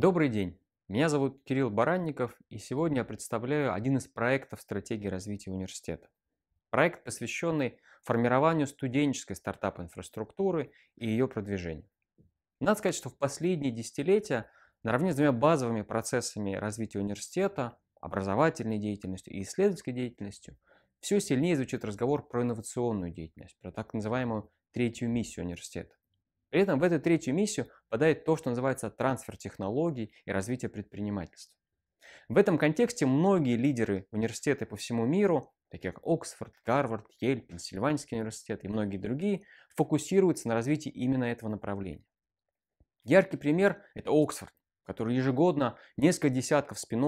Добрый день! Меня зовут Кирилл Баранников, и сегодня я представляю один из проектов стратегии развития университета. Проект, посвященный формированию студенческой стартап-инфраструктуры и ее продвижению. Надо сказать, что в последние десятилетия наравне с двумя базовыми процессами развития университета, образовательной деятельностью и исследовательской деятельностью, все сильнее звучит разговор про инновационную деятельность, про так называемую третью миссию университета. При этом в эту третью миссию попадает то, что называется трансфер технологий и развитие предпринимательства. В этом контексте многие лидеры университеты по всему миру, такие как Оксфорд, Гарвард, Ель, Пенсильванский университет и многие другие, фокусируются на развитии именно этого направления. Яркий пример – это Оксфорд, который ежегодно несколько десятков спин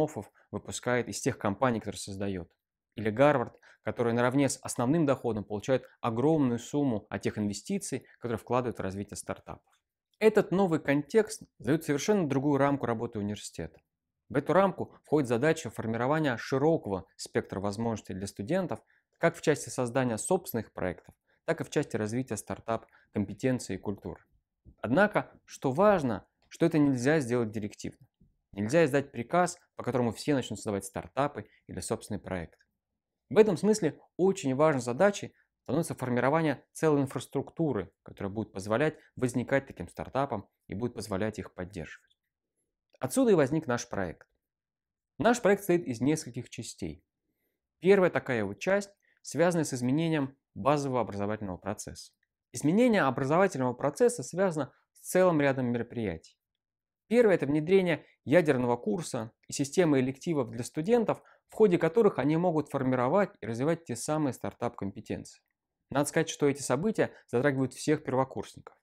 выпускает из тех компаний, которые создает. Или Гарвард, которые наравне с основным доходом получают огромную сумму от тех инвестиций, которые вкладывают в развитие стартапов. Этот новый контекст дает совершенно другую рамку работы университета. В эту рамку входит задача формирования широкого спектра возможностей для студентов, как в части создания собственных проектов, так и в части развития стартап компетенции и культуры. Однако, что важно, что это нельзя сделать директивно. Нельзя издать приказ, по которому все начнут создавать стартапы или собственный проект. В этом смысле очень важной задачей становится формирование целой инфраструктуры, которая будет позволять возникать таким стартапам и будет позволять их поддерживать. Отсюда и возник наш проект. Наш проект состоит из нескольких частей. Первая такая вот часть связана с изменением базового образовательного процесса. Изменение образовательного процесса связано с целым рядом мероприятий. Первое – это внедрение ядерного курса и системы элективов для студентов, в ходе которых они могут формировать и развивать те самые стартап-компетенции. Надо сказать, что эти события затрагивают всех первокурсников.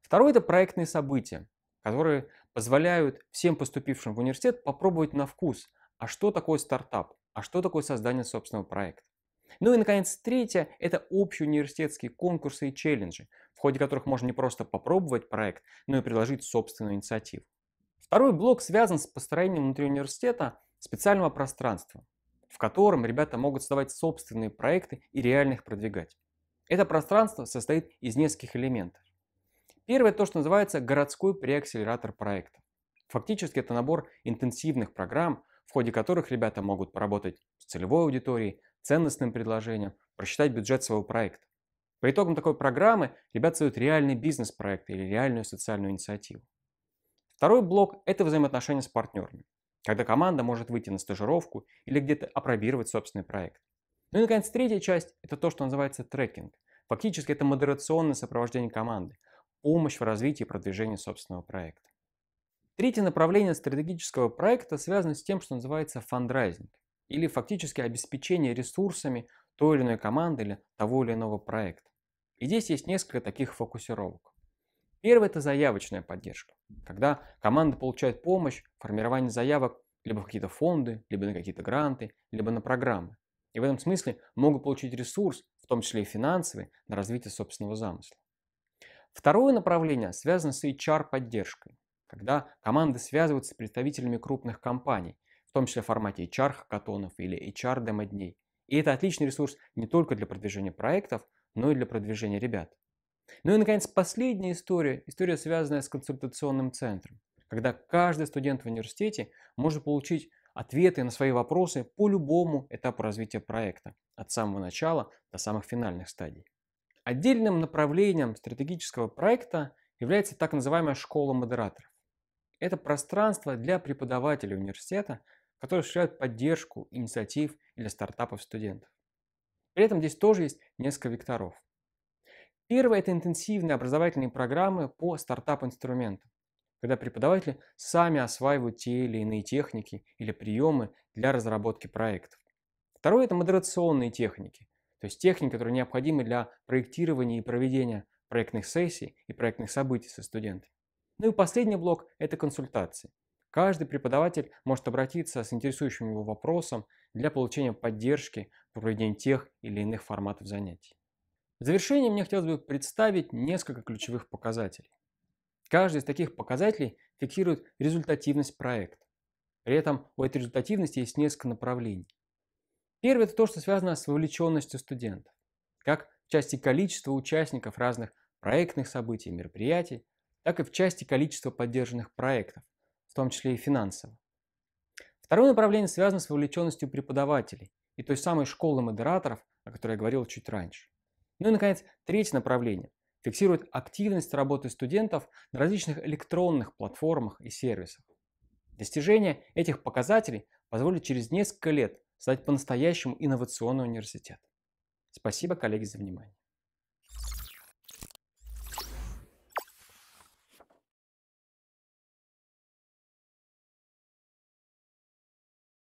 Второе – это проектные события, которые позволяют всем поступившим в университет попробовать на вкус, а что такое стартап, а что такое создание собственного проекта. Ну и, наконец, третье – это общие университетские конкурсы и челленджи, в ходе которых можно не просто попробовать проект, но и предложить собственную инициативу. Второй блок связан с построением внутри университета специального пространства, в котором ребята могут создавать собственные проекты и реально их продвигать. Это пространство состоит из нескольких элементов. Первое то, что называется городской преакселератор проекта. Фактически это набор интенсивных программ, в ходе которых ребята могут поработать с целевой аудиторией, ценностным предложением, просчитать бюджет своего проекта. По итогам такой программы ребята создают реальный бизнес-проект или реальную социальную инициативу. Второй блок – это взаимоотношения с партнерами, когда команда может выйти на стажировку или где-то опробировать собственный проект. Ну и, наконец, третья часть – это то, что называется трекинг. Фактически это модерационное сопровождение команды, помощь в развитии и продвижении собственного проекта. Третье направление стратегического проекта связано с тем, что называется фандрайзинг, или фактически обеспечение ресурсами той или иной команды или того или иного проекта. И здесь есть несколько таких фокусировок. Первое – это заявочная поддержка, когда команда получает помощь в формировании заявок либо в какие-то фонды, либо на какие-то гранты, либо на программы. И в этом смысле могут получить ресурс, в том числе и финансовый, на развитие собственного замысла. Второе направление связано с HR-поддержкой, когда команды связываются с представителями крупных компаний, в том числе в формате HR-хакатонов или HR-демодней. И это отличный ресурс не только для продвижения проектов, но и для продвижения ребят. Ну и, наконец, последняя история, история, связанная с консультационным центром, когда каждый студент в университете может получить ответы на свои вопросы по любому этапу развития проекта, от самого начала до самых финальных стадий. Отдельным направлением стратегического проекта является так называемая школа модераторов. Это пространство для преподавателей университета, которые осуществляют поддержку инициатив или стартапов студентов. При этом здесь тоже есть несколько векторов – Первое – это интенсивные образовательные программы по стартап-инструментам, когда преподаватели сами осваивают те или иные техники или приемы для разработки проектов. Второе – это модерационные техники, то есть техники, которые необходимы для проектирования и проведения проектных сессий и проектных событий со студентами. Ну и последний блок – это консультации. Каждый преподаватель может обратиться с интересующим его вопросом для получения поддержки в проведении тех или иных форматов занятий. В завершение мне хотелось бы представить несколько ключевых показателей. Каждый из таких показателей фиксирует результативность проекта. При этом у этой результативности есть несколько направлений. Первое – это то, что связано с вовлеченностью студентов, как в части количества участников разных проектных событий и мероприятий, так и в части количества поддержанных проектов, в том числе и финансово. Второе направление связано с вовлеченностью преподавателей и той самой школы модераторов, о которой я говорил чуть раньше. Ну и, наконец, третье направление фиксирует активность работы студентов на различных электронных платформах и сервисах. Достижение этих показателей позволит через несколько лет стать по-настоящему инновационным университетом. Спасибо, коллеги, за внимание.